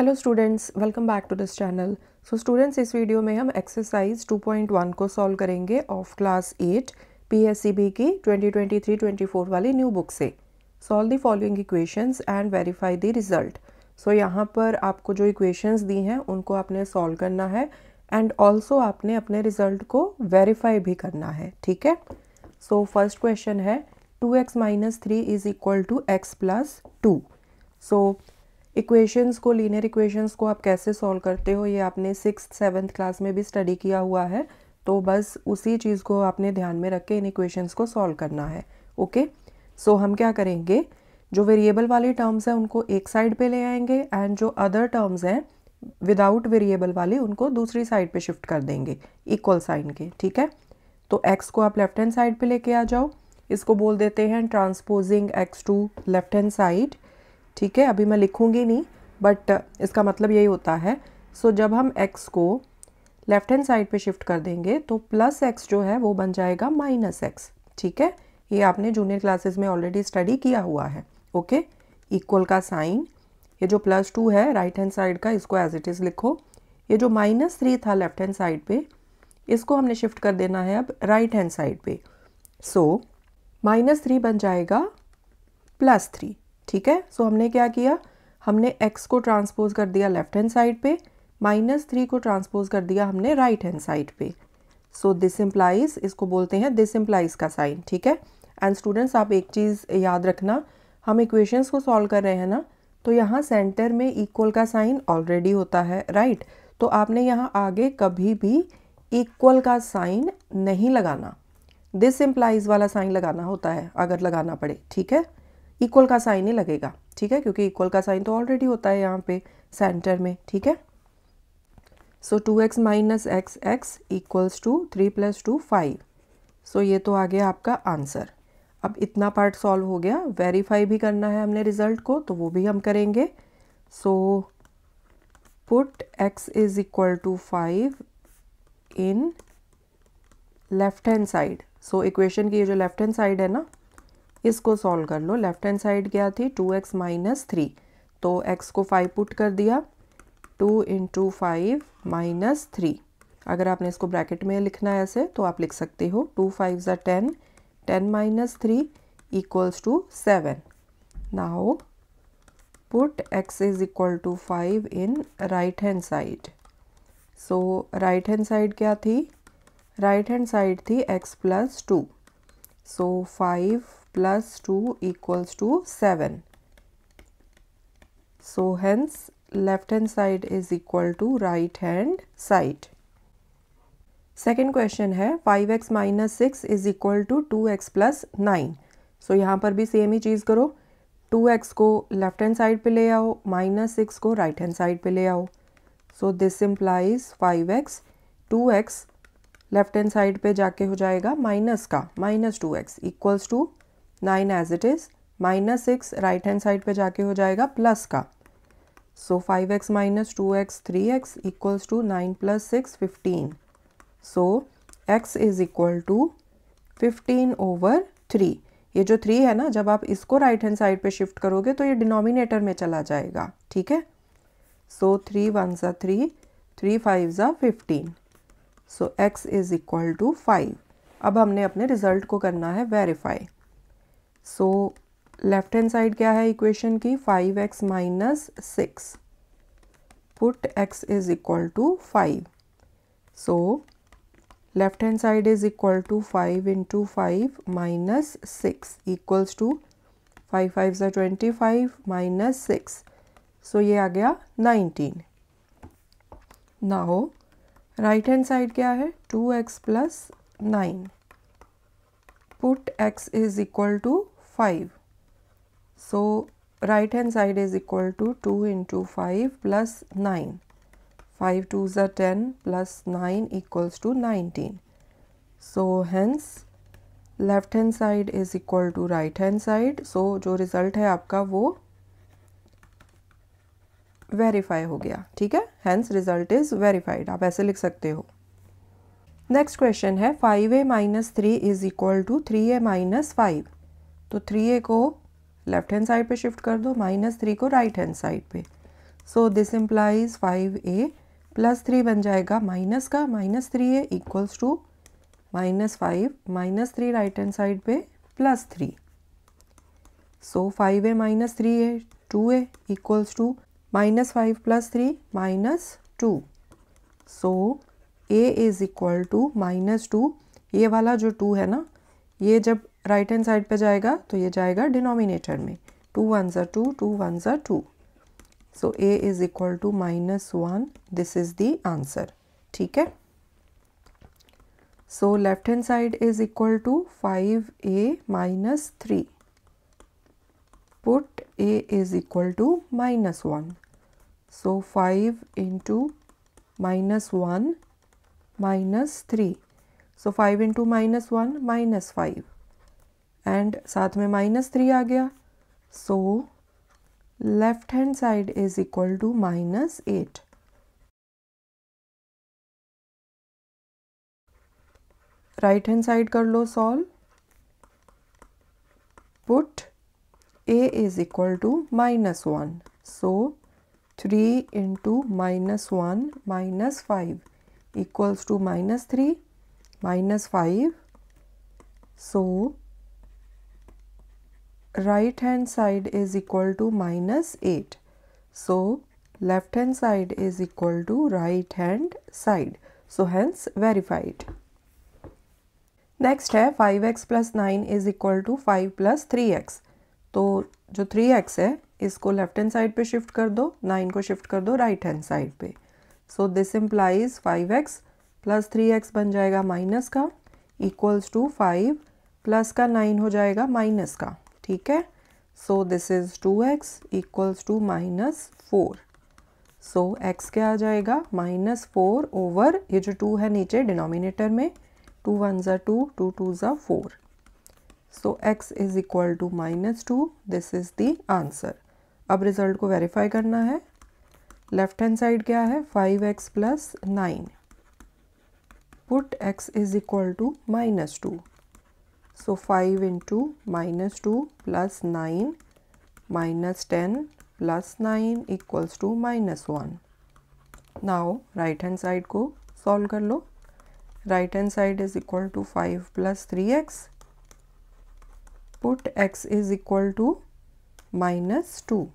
Hello students welcome back to this channel so students इस video में हम exercise 2.1 को सॉल्व करेंगे ऑफ क्लास 8 पीएससीबी की 2023-24 वाली न्यू बुक से solve the following equations and verify the result so यहाँ पर आपको जो इक्वेशंस दी हैं उनको आपने सॉल्व करना है एंड ऑल्सो आपने अपने रिजल्ट को वेरीफाई भी करना है ठीक है सो फर्स्ट क्वेश्चन है two x minus three is equal to x plus two so equations को लीनियर इक्वेशंस को आप कैसे सॉल्व करते हो ये आपने सिक्स सेवन्थ क्लास में भी स्टडी किया हुआ है तो बस उसी चीज़ को आपने ध्यान में रख के इन इक्वेशंस को सॉल्व करना है ओके सो so, हम क्या करेंगे जो वेरिएबल वाली टर्म्स हैं उनको एक साइड पे ले आएंगे एंड जो अदर टर्म्स हैं विदाउट वेरिएबल वाले उनको दूसरी साइड पे शिफ्ट कर देंगे इक्वल साइन के ठीक है तो एक्स को आप लेफ्ट हैंड साइड पे लेके आ जाओ इसको बोल देते हैं transposing x to left hand side ठीक है अभी मैं लिखूँगी नहीं बट uh, इसका मतलब यही होता है सो so, जब हम एक्स को लेफ्ट हैंड साइड पे शिफ्ट कर देंगे तो प्लस एक्स जो है वो बन जाएगा माइनस एक्स ठीक है ये आपने जूनियर क्लासेस में ऑलरेडी स्टडी किया हुआ है ओके इक्वल का साइन ये जो प्लस टू है राइट हैंड साइड का इसको एज इट इज़ लिखो ये जो माइनस थ्री था लेफ्ट हैंड साइड पे इसको हमने शिफ्ट कर देना है अब राइट हैंड साइड पे सो माइनस थ्री बन जाएगा प्लस थ्री ठीक है सो so, हमने क्या किया हमने x को ट्रांसपोज कर दिया लेफ्ट हैंड साइड पे माइनस थ्री को ट्रांसपोज कर दिया हमने राइट हैंड साइड पे सो दिस इम्प्लाइज इसको बोलते हैं दिस इम्प्लाइज का साइन ठीक है एंड स्टूडेंट्स आप एक चीज़ याद रखना हम इक्वेशंस को सॉल्व कर रहे हैं ना तो यहाँ सेंटर में इक्वल का साइन ऑलरेडी होता है राइट right? तो आपने यहाँ आगे कभी भी इक्वल का साइन नहीं लगाना दिस इम्प्लाइज वाला साइन लगाना होता है अगर लगाना पड़े ठीक है इक्वल का साइन ही लगेगा ठीक है क्योंकि इक्वल का साइन तो ऑलरेडी होता है यहाँ पे सेंटर में ठीक है so two x minus x x equals to three plus two five so ये तो आ गया आपका आंसर अब इतना पार्ट सॉल्व हो गया वेरीफाई भी करना है हमने रिजल्ट को तो वो भी हम करेंगे so put x is equal to five in left hand side so equation की जो लेफ्ट हैंड साइड है ना इसको सॉल्व कर लो लेफ्ट हैंड साइड क्या थी टू एक्स माइनस थ्री तो x को फाइव पुट कर दिया two into five minus three अगर आपने इसको ब्रैकेट में लिखना है ऐसे तो आप लिख सकते हो टू फाइव ज़ा ten ten minus three equals to seven now put x is equal to five in right hand side so right hand side क्या थी राइट हैंड साइड थी x plus two so five plus 2 equals to 7. So, hence left hand side is equal to right hand side. Second question है five x minus six is equal to two x plus nine so यहाँ पर भी same ही चीज़ करो two x को left hand side पे ले आओ माइनस सिक्स को राइट हैंड साइड पे ले आओ so this implies five x two x left hand side पे जाके हो जाएगा माइनस का minus two x equals to nine as it is minus six right hand side पे जाके हो जाएगा प्लस का so five x minus two x three x equals to nine plus six fifteen so x is equal to fifteen over three ये जो three है ना जब आप इसको राइट हैंड साइड पे शिफ्ट करोगे तो ये डिनोमिनेटर में चला जाएगा ठीक है सो थ्री वन ज़ा थ्री थ्री फाइव ज़ा fifteen so x is equal to five अब हमने अपने रिजल्ट को करना है verify so left hand side क्या है इक्वेशन की five x minus six put x is equal to five so left hand side is equal to five into five minus six equals to five five ज़ा twenty five minus six so ये आ गया nineteen ना हो right hand side क्या है two x plus nine put x is equal to 5. So, right hand side is equal to 2 into 5 plus 9. 5 2s are 10 plus 9 equals to 19. So, hence left hand side is equal to right hand side so जो result है आपका वो verify हो गया ठीक है hence result is verified आप ऐसे लिख सकते हो नेक्स्ट क्वेश्चन है five a minus three is equal to three a minus five तो थ्री ए को लेफ्ट हैंड साइड पे शिफ्ट कर दो माइनस थ्री को राइट हैंड साइड पे so this implies five a plus three बन जाएगा माइनस का minus three a equals to minus five minus three right hand side पे plus three so five a minus three a two A equals to minus five plus three minus two so a is equal to minus two ये वाला जो two है ना ये जब right hand side पे जाएगा तो ये जाएगा डिनोमिनेटर में टू वन ज़ा टू टू वन ज़ा two so a is equal to minus one this is the answer ठीक है so left hand side is equal to five a minus three put a is equal to minus one so five into minus one minus three so five into minus one minus five and साथ में minus three आ गया so left hand side is equal to minus eight right hand side कर लो solve put a is equal to minus one so three into minus one minus five equals to minus three minus five so right hand side is equal to minus 8. So, left hand side is equal to right hand side. So, hence verify it. Next है 5x plus nine is equal to five plus three x तो जो 3x है इसको left hand side पे shift कर दो 9 को shift कर दो राइट हैंड साइड पे so this implies 5x plus three x बन जाएगा माइनस का इक्वल्स टू फाइव प्लस का नाइन हो जाएगा माइनस का ठीक है so this is two x equals to minus four so x क्या आ जाएगा माइनस फोर ओवर ये जो टू है नीचे डिनोमिनेटर में टू वन ज़ा टू टू टू ज़ा four so x is equal to minus two this is the answer अब रिज़ल्ट को वेरीफाई करना है लेफ्ट हैंड साइड क्या है five x plus nine put x is equal to minus two So 5 into minus 2 plus 9 minus 10 plus 9 equals to minus 1. Now right hand side go solve कर right hand side is equal to 5 plus 3x put x is equal to minus 2.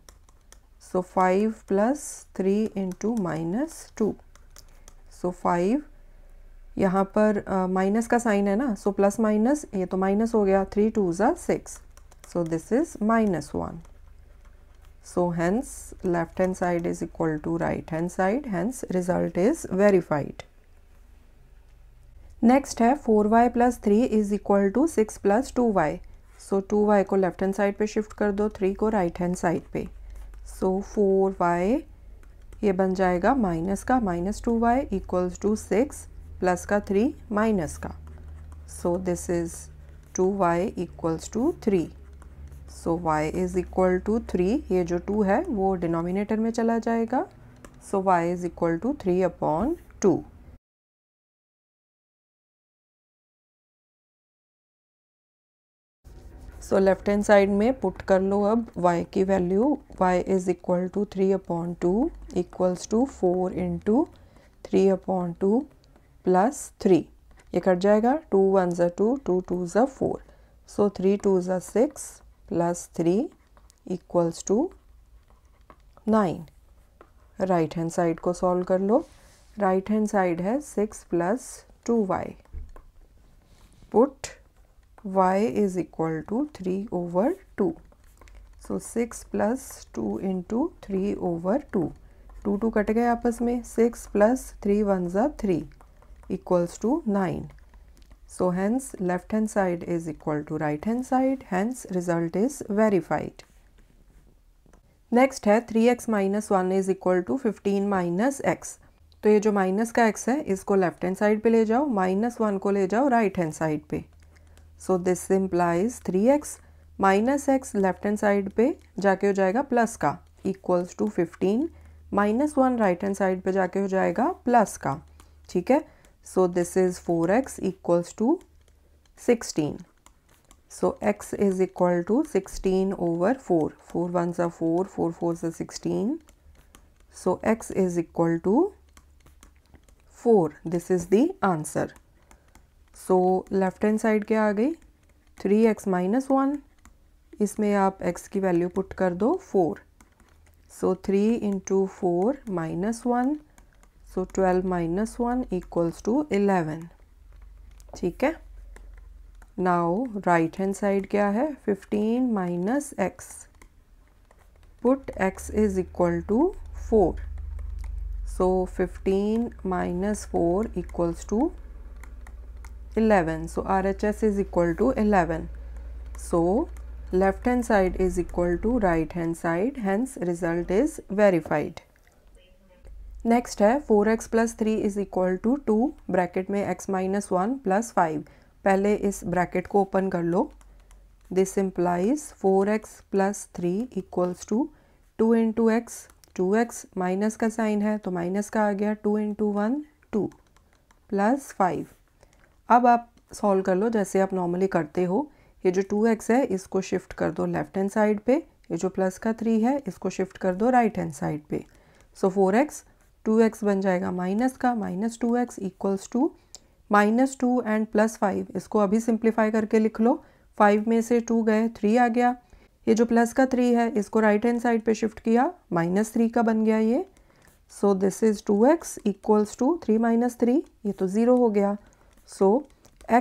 So 5 plus 3 into minus 2. So 5 यहाँ पर minus uh, का sign है ना so plus minus ये तो minus हो गया थ्री टू ज़ा six so this is minus one so hence left hand side is equal to right hand side hence result is verified next है four y plus three is equal to six plus two y so two y को left hand side पे shift कर दो three को right hand side पे so four Y ये बन जाएगा माइनस का minus two y equals to six plus का थ्री माइनस का so this is two y equals to three so y is equal to three ये जो टू है वो डिनोमिनेटर में चला जाएगा so y is equal to three upon two so left hand side में पुट कर लो अब y की value y is equal to three upon two equals to four into three upon two plus three ये cut जाएगा two one ज़ा two two two ज़ा four so three two ज़ा six plus three equals to nine right hand side को solve कर लो right hand side है six plus two y put y is equal to three over two so six plus two into three over two two two cut गए आपस में six plus three one ज़ा three equals to 9. So hence left hand side is equal to right hand side hence result is verified. Next है 3x minus one is equal to fifteen minus x तो ये जो minus का x है इसको left hand side पे ले जाओ माइनस वन को ले जाओ राइट हैंड साइड पे so this implies three x minus x left hand side पे जाके हो जाएगा प्लस का equals to fifteen minus one right hand side पे जाके हो जाएगा प्लस का ठीक है So this is 4x equals to 16. So x is equal to 16 over 4. 4 ones are 4, 4 fours are 16. So x is equal to 4. This is the answer. So left hand side kya आ 3x minus 1. One इसमें आप x ki value put kar do 4. so, 3 into 4 minus 1. So twelve minus one equals to eleven ठीक है now right hand side क्या है fifteen minus x put x is equal to four so fifteen minus four equals to eleven so R H S is equal to eleven so left hand side is equal to right hand side hence result is verified next है four x plus three is equal to two bracket में x minus one plus five पहले इस bracket को open कर लो this implies four x plus three equals to two into x two x minus का sign है तो minus का आ गया two into one two plus five अब आप सॉल्व कर लो जैसे आप नॉर्मली करते हो ये जो टू एक्स है इसको शिफ्ट कर दो लेफ्ट हैंड साइड पे ये जो प्लस का थ्री है इसको शिफ्ट कर दो राइट हैंड साइड पे so four x two x बन जाएगा माइनस का minus two x equals to minus two and plus five इसको अभी सिंप्लीफाई करके लिख लो फाइव में से टू गए थ्री आ गया ये जो प्लस का थ्री है इसको राइट हैंड साइड पे शिफ्ट किया माइनस थ्री का बन गया ये so this is two x equals to three minus three ये तो ज़ीरो हो गया so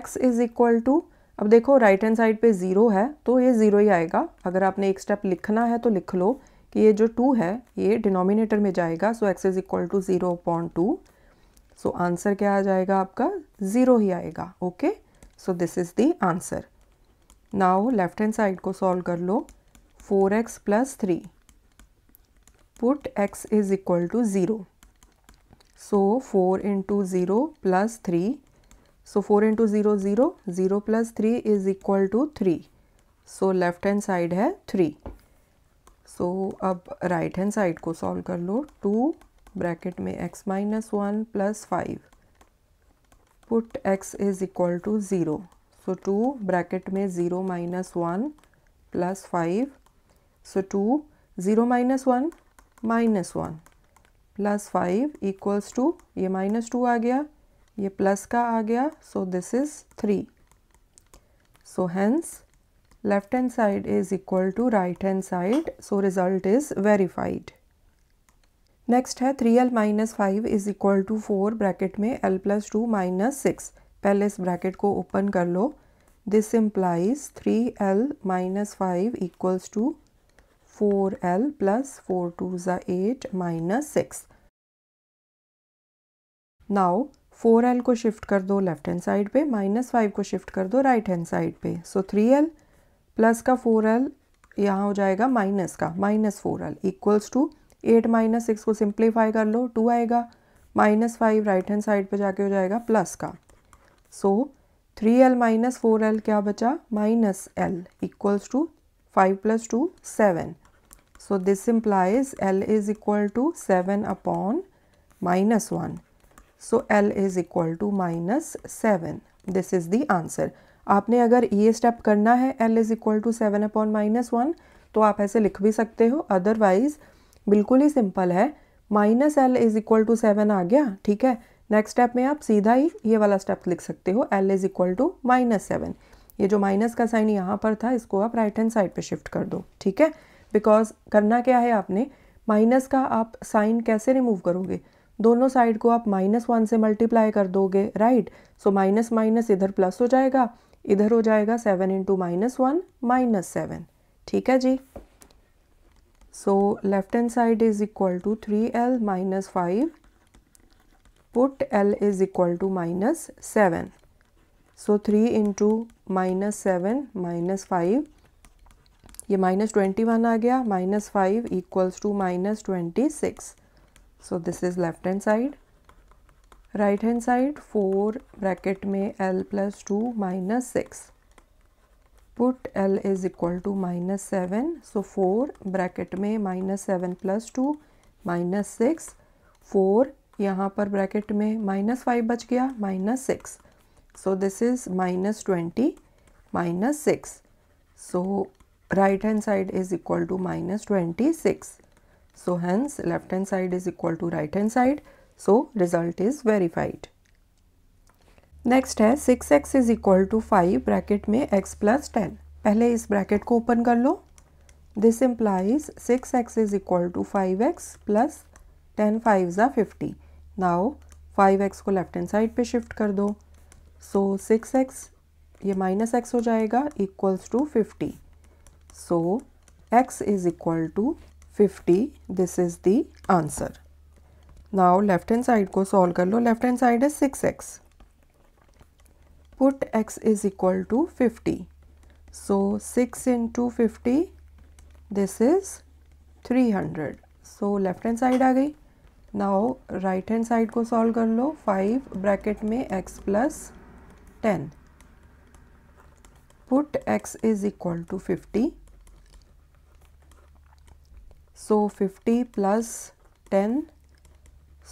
x is equal to अब देखो राइट हैंड साइड पे ज़ीरो है तो ये ज़ीरो ही आएगा अगर आपने एक स्टेप लिखना है तो लिख लो कि ये जो टू है ये डिनोमिनेटर में जाएगा so x is equal to zero upon two so answer क्या आ जाएगा आपका ज़ीरो ही आएगा okay so this is the answer now left hand side को सॉल्व कर लो four x plus three put x is equal to zero so four into zero plus three so four into zero zero zero plus three is equal to three so left hand side है three सो so, अब right hand side को solve कर लो two bracket में x minus one plus five put x is equal to zero so two bracket में zero minus one plus five so two zero minus one minus one plus five equals to ये minus two आ गया ये plus का आ गया so this is three so hence left hand side is equal to right hand side so result is verified next है three L minus five is equal to four bracket में L plus two minus six पहले इस bracket को open कर लो this implies three L minus five equals to four L plus four two ज़ा eight minus six now four L को shift कर दो लेफ्ट हैंड साइड पे माइनस फाइव को शिफ्ट कर दो राइट हैंड साइड पे सो थ्री एल प्लस का फोर एल यहाँ हो जाएगा माइनस का minus four L equals to eight minus six को सिंप्लीफाई कर लो टू आएगा minus five right hand side पर जाके हो जाएगा प्लस का so three L minus four L क्या बचा minus L equals to five plus two seven so this implies L is equal to 7 upon minus one so L is equal to minus seven this is the answer आपने अगर ये step करना है L is equal to seven upon minus one तो आप ऐसे लिख भी सकते हो अदरवाइज बिल्कुल ही सिंपल है minus L is equal to seven आ गया ठीक है नेक्स्ट स्टेप में आप सीधा ही ये वाला स्टेप लिख सकते हो L is equal to minus seven ये जो माइनस का साइन यहाँ पर था इसको आप राइट हैंड साइड पे शिफ्ट कर दो ठीक है बिकॉज करना क्या है आपने माइनस का आप साइन कैसे रिमूव करोगे दोनों साइड को आप माइनस वन से मल्टीप्लाई कर दोगे राइट सो माइनस माइनस इधर प्लस हो जाएगा इधर हो जाएगा seven into minus one minus seven ठीक है जी so left hand side is equal to three L minus five put L is equal to minus seven so three into minus seven minus five ये minus twenty one आ गया minus five equals to minus twenty six so this is left hand side right hand side 4 bracket में l plus 2 minus 6 put l is equal to minus 7 so 4 bracket में minus 7 plus 2 minus 6 4 यहाँ पर bracket में minus 5 बच गया minus 6 so this is minus 20 minus 6 so right hand side is equal to minus 26 So hence left hand side is equal to right hand side. So result is verified. Next है six x is equal to five bracket में x plus ten पहले इस bracket को open कर लो this implies six x is equal to five x plus ten five ज़ा fifty now five x को left hand side पे shift कर दो सो सिक्स एक्स ये माइनस एक्स हो जाएगा equals to fifty so x is equal to fifty this is the answer now left hand side को solve कर लो लेफ्ट हैंड साइड है six x put x is equal to fifty so six into fifty this is three hundred so left hand side आ गई now right hand side को solve कर लो five bracket में x plus ten put x is equal to fifty so fifty plus ten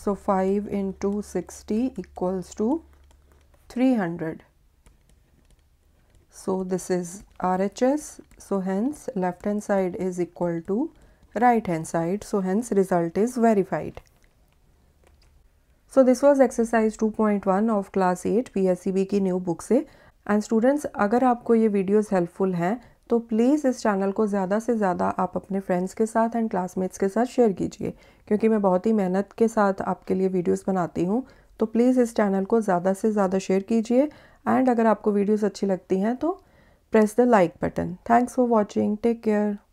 so five into sixty equals to three hundred so this is are H S so hence left hand side is equal to right hand side so hence result is verified so this was exercise two point one of class eight P S C B की new book से and students अगर आपको ये videos helpful हैं तो please इस channel को ज़्यादा से ज़्यादा आप अपने फ्रेंड्स के साथ एंड क्लासमेट्स के साथ शेयर कीजिए क्योंकि मैं बहुत ही मेहनत के साथ आपके लिए वीडियोस बनाती हूँ तो प्लीज़ इस चैनल को ज़्यादा से ज़्यादा शेयर कीजिए एंड अगर आपको वीडियोस अच्छी लगती हैं तो press the like button thanks for watching take care